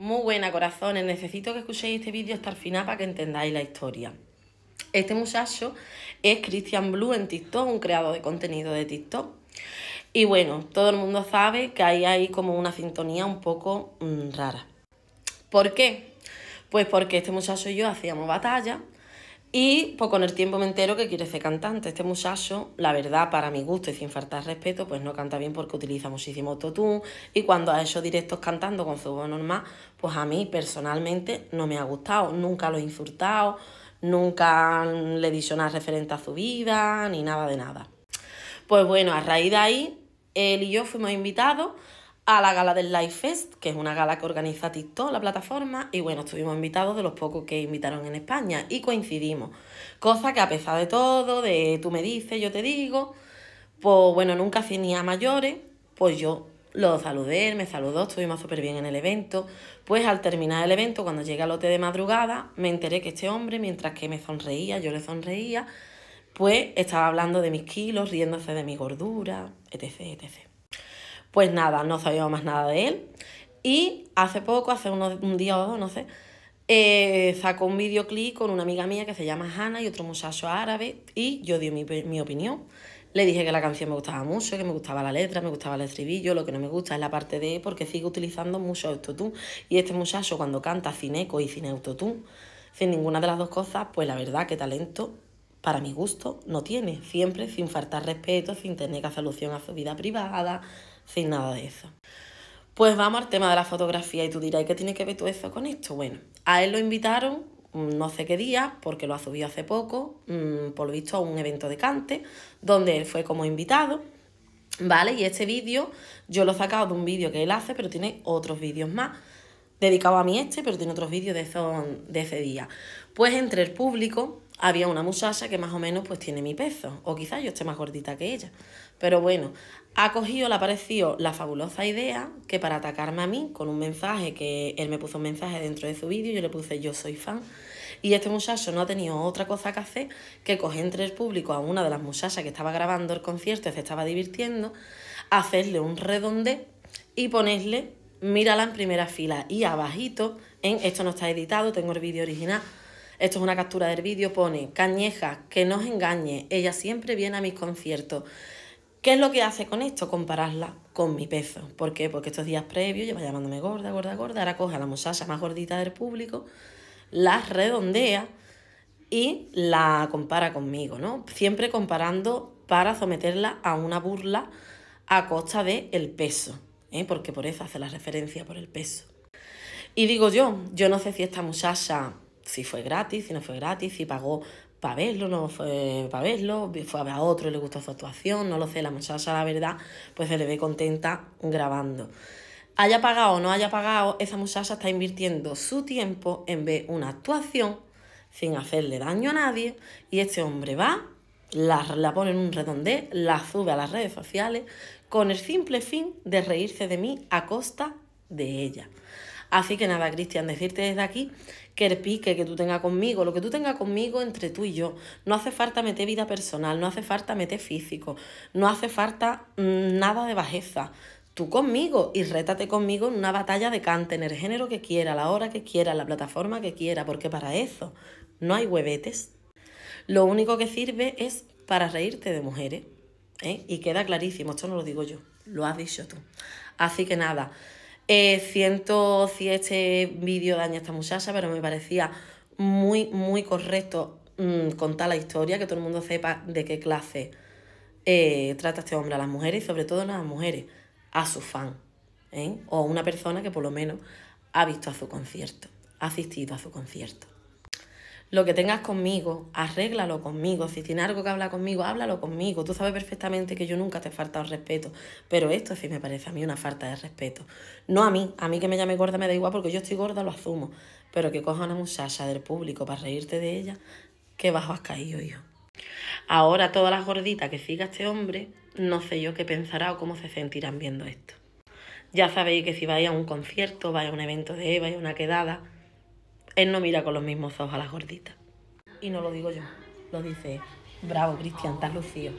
Muy buena, corazones. Necesito que escuchéis este vídeo hasta el final para que entendáis la historia. Este muchacho es Christian Blue en TikTok, un creador de contenido de TikTok. Y bueno, todo el mundo sabe que ahí hay como una sintonía un poco mm, rara. ¿Por qué? Pues porque este muchacho y yo hacíamos batalla y pues con el tiempo me entero que quiere ser cantante. Este muchacho, la verdad, para mi gusto y sin faltar respeto, pues no canta bien porque utiliza muchísimo autotune. Y cuando ha hecho directos cantando con su voz normal, pues a mí personalmente no me ha gustado. Nunca lo he insultado, nunca le he dicho nada referente a su vida, ni nada de nada. Pues bueno, a raíz de ahí, él y yo fuimos invitados a la gala del Life Fest, que es una gala que organiza TikTok, la plataforma, y bueno, estuvimos invitados de los pocos que invitaron en España y coincidimos. Cosa que a pesar de todo, de tú me dices, yo te digo, pues bueno, nunca tenía mayores, pues yo lo saludé, me saludó, estuvimos súper bien en el evento. Pues al terminar el evento, cuando llegué al hotel de madrugada, me enteré que este hombre, mientras que me sonreía, yo le sonreía, pues estaba hablando de mis kilos, riéndose de mi gordura, etcétera, etc. Pues nada, no sabía más nada de él. Y hace poco, hace unos, un día o dos, no sé, eh, sacó un videoclip con una amiga mía que se llama Hanna y otro muchacho árabe y yo di mi, opinión. Le dije que la canción me gustaba mucho, que me gustaba la letra, me gustaba el estribillo, lo que no me gusta es la parte de porque sigue utilizando mucho autotune. Y este muchacho cuando canta cineco eco y sin autotune, sin ninguna de las dos cosas, pues la verdad, qué talento para mi gusto, no tiene, siempre sin faltar respeto, sin tener que hacer alusión a su vida privada, sin nada de eso. Pues vamos al tema de la fotografía y tú dirás, ¿qué tiene que ver todo eso con esto? Bueno, a él lo invitaron mm, no sé qué día, porque lo ha subido hace poco, mm, por lo visto a un evento de cante, donde él fue como invitado, ¿vale? Y este vídeo yo lo he sacado de un vídeo que él hace, pero tiene otros vídeos más Dedicado a mí este, pero tiene otros vídeos de, de ese día. Pues entre el público había una musasa que más o menos pues tiene mi peso, o quizás yo esté más gordita que ella. Pero bueno, ha cogido, le ha parecido la fabulosa idea que para atacarme a mí con un mensaje, que él me puso un mensaje dentro de su vídeo, yo le puse yo soy fan, y este muchacho no ha tenido otra cosa que hacer que coger entre el público a una de las musasas que estaba grabando el concierto y se estaba divirtiendo, hacerle un redonde y ponerle mírala en primera fila y abajito, en esto no está editado, tengo el vídeo original, esto es una captura del vídeo, pone, Cañeja, que no os engañe, ella siempre viene a mis conciertos. ¿Qué es lo que hace con esto? Compararla con mi peso. ¿Por qué? Porque estos días previos lleva llamándome gorda, gorda, gorda. Ahora coge a la muchacha más gordita del público, la redondea y la compara conmigo, ¿no? Siempre comparando para someterla a una burla a costa del el peso, ¿eh? porque por eso hace la referencia por el peso. Y digo yo, yo no sé si esta muchacha si fue gratis, si no fue gratis, si pagó para verlo, no fue para verlo, fue a ver a otro, le gustó su actuación, no lo sé, la muchacha la verdad, pues se le ve contenta grabando. Haya pagado o no haya pagado, esa muchacha está invirtiendo su tiempo en ver una actuación sin hacerle daño a nadie y este hombre va, la, la pone en un redondé, la sube a las redes sociales con el simple fin de reírse de mí a costa de ella. Así que nada, Cristian, decirte desde aquí que el pique que tú tengas conmigo, lo que tú tengas conmigo entre tú y yo, no hace falta meter vida personal, no hace falta meter físico, no hace falta mm, nada de bajeza. Tú conmigo y rétate conmigo en una batalla de cante, en el género que quiera, la hora que quiera, la plataforma que quiera, porque para eso no hay huevetes. Lo único que sirve es para reírte de mujeres. ¿eh? Y queda clarísimo, esto no lo digo yo, lo has dicho tú. Así que nada, eh, 107 vídeo daña esta muchacha, pero me parecía muy, muy correcto mm, contar la historia, que todo el mundo sepa de qué clase eh, trata este hombre a las mujeres y sobre todo a las mujeres, a su fan, ¿eh? o a una persona que por lo menos ha visto a su concierto, ha asistido a su concierto. Lo que tengas conmigo, arréglalo conmigo. Si tiene algo que hablar conmigo, háblalo conmigo. Tú sabes perfectamente que yo nunca te he faltado respeto. Pero esto sí me parece a mí una falta de respeto. No a mí, a mí que me llame gorda me da igual porque yo estoy gorda, lo asumo. Pero que coja una muchacha del público para reírte de ella, qué bajo has caído, yo. Ahora todas las gorditas que siga este hombre, no sé yo qué pensará o cómo se sentirán viendo esto. Ya sabéis que si vais a un concierto, vais a un evento de Eva, y a una quedada, él no mira con los mismos ojos a las gorditas. Y no lo digo yo, lo dice Bravo, Cristian, estás lucido.